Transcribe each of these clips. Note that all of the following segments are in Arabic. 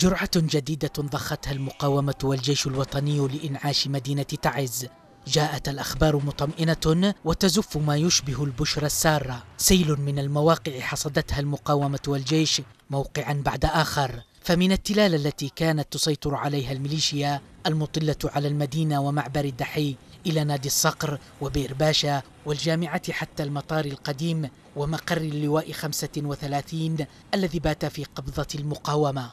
جرعة جديدة ضختها المقاومة والجيش الوطني لإنعاش مدينة تعز جاءت الأخبار مطمئنة وتزف ما يشبه البشرى السارة سيل من المواقع حصدتها المقاومة والجيش موقعا بعد آخر فمن التلال التي كانت تسيطر عليها الميليشيا المطلة على المدينة ومعبر الدحي إلى نادي الصقر وبئر باشا والجامعة حتى المطار القديم ومقر اللواء 35 الذي بات في قبضة المقاومة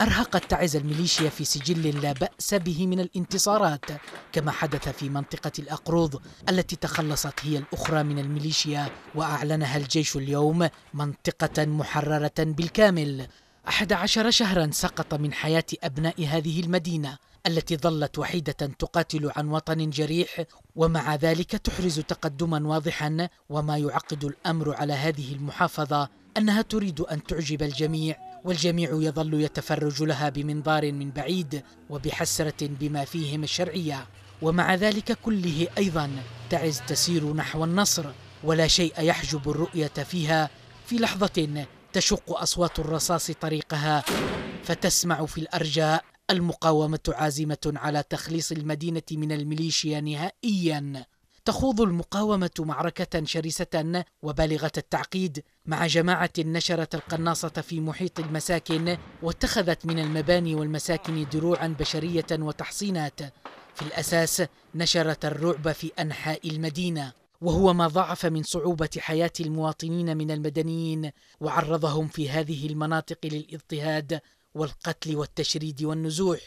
أرهقت تعز الميليشيا في سجل لا بأس به من الانتصارات كما حدث في منطقة الأقروض التي تخلصت هي الأخرى من الميليشيا وأعلنها الجيش اليوم منطقة محررة بالكامل أحد عشر شهرا سقط من حياة أبناء هذه المدينة التي ظلت وحيدة تقاتل عن وطن جريح ومع ذلك تحرز تقدما واضحا وما يعقد الأمر على هذه المحافظة أنها تريد أن تعجب الجميع والجميع يظل يتفرج لها بمنظار من بعيد وبحسرة بما فيهم الشرعية ومع ذلك كله أيضا تعز تسير نحو النصر ولا شيء يحجب الرؤية فيها في لحظة تشق اصوات الرصاص طريقها فتسمع في الارجاء المقاومه عازمه على تخليص المدينه من الميليشيا نهائيا تخوض المقاومه معركه شرسه وبالغه التعقيد مع جماعه نشرت القناصه في محيط المساكن واتخذت من المباني والمساكن دروعا بشريه وتحصينات في الاساس نشرت الرعب في انحاء المدينه وهو ما ضعف من صعوبه حياه المواطنين من المدنيين وعرضهم في هذه المناطق للاضطهاد والقتل والتشريد والنزوح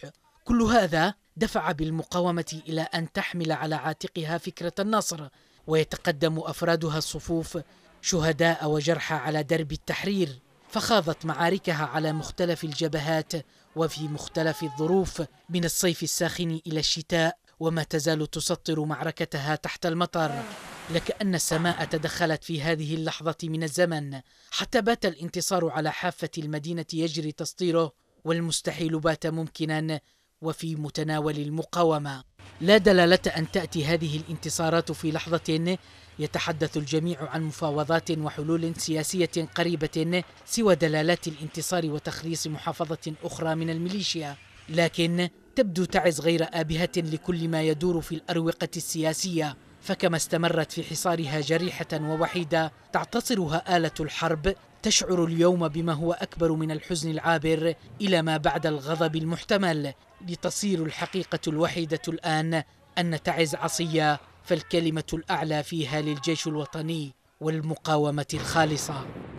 كل هذا دفع بالمقاومه الى ان تحمل على عاتقها فكره النصر ويتقدم افرادها الصفوف شهداء وجرحى على درب التحرير فخاضت معاركها على مختلف الجبهات وفي مختلف الظروف من الصيف الساخن الى الشتاء وما تزال تسطر معركتها تحت المطر لكأن السماء تدخلت في هذه اللحظة من الزمن حتى بات الانتصار على حافة المدينة يجري تسطيره والمستحيل بات ممكنا وفي متناول المقاومة لا دلالة أن تأتي هذه الانتصارات في لحظة يتحدث الجميع عن مفاوضات وحلول سياسية قريبة سوى دلالات الانتصار وتخليص محافظة أخرى من الميليشيا لكن تبدو تعز غير آبهة لكل ما يدور في الأروقة السياسية فكما استمرت في حصارها جريحة ووحيدة تعتصرها آلة الحرب تشعر اليوم بما هو أكبر من الحزن العابر إلى ما بعد الغضب المحتمل لتصير الحقيقة الوحيدة الآن أن تعز عصية فالكلمة الأعلى فيها للجيش الوطني والمقاومة الخالصة